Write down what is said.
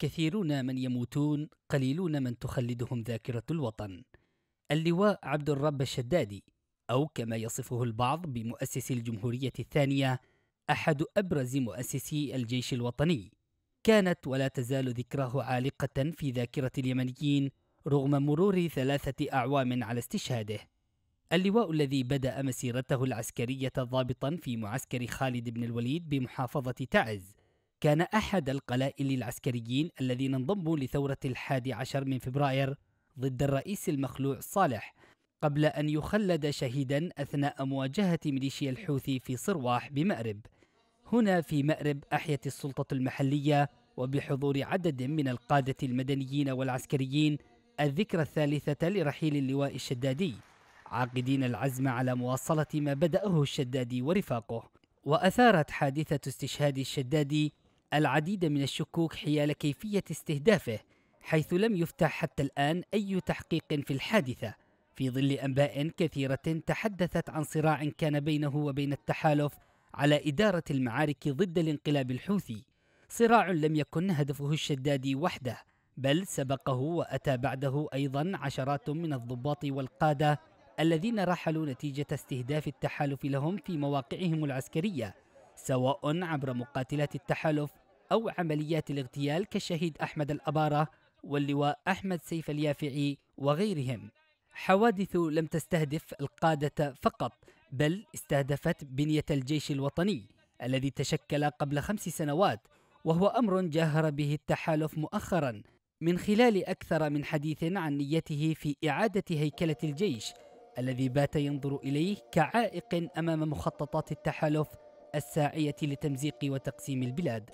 كثيرون من يموتون قليلون من تخلدهم ذاكرة الوطن اللواء عبد الرب الشدادي أو كما يصفه البعض بمؤسس الجمهورية الثانية أحد أبرز مؤسسي الجيش الوطني كانت ولا تزال ذكراه عالقة في ذاكرة اليمنيين رغم مرور ثلاثة أعوام على استشهاده اللواء الذي بدأ مسيرته العسكرية ضابطا في معسكر خالد بن الوليد بمحافظة تعز كان أحد القلائل العسكريين الذين انضموا لثورة الحادي عشر من فبراير ضد الرئيس المخلوع صالح قبل أن يخلد شهيدا أثناء مواجهة ميليشيا الحوثي في صرواح بمأرب هنا في مأرب أحيت السلطة المحلية وبحضور عدد من القادة المدنيين والعسكريين الذكرى الثالثة لرحيل اللواء الشدادي عاقدين العزم على مواصلة ما بدأه الشدادي ورفاقه وأثارت حادثة استشهاد الشدادي العديد من الشكوك حيال كيفية استهدافه حيث لم يفتح حتى الآن أي تحقيق في الحادثة في ظل أنباء كثيرة تحدثت عن صراع كان بينه وبين التحالف على إدارة المعارك ضد الانقلاب الحوثي صراع لم يكن هدفه الشداد وحده بل سبقه وأتى بعده أيضا عشرات من الضباط والقادة الذين رحلوا نتيجة استهداف التحالف لهم في مواقعهم العسكرية سواء عبر مقاتلات التحالف أو عمليات الاغتيال كالشهيد أحمد الأبارة واللواء أحمد سيف اليافعي وغيرهم حوادث لم تستهدف القادة فقط بل استهدفت بنية الجيش الوطني الذي تشكل قبل خمس سنوات وهو أمر جاهر به التحالف مؤخرا من خلال أكثر من حديث عن نيته في إعادة هيكلة الجيش الذي بات ينظر إليه كعائق أمام مخططات التحالف الساعية لتمزيق وتقسيم البلاد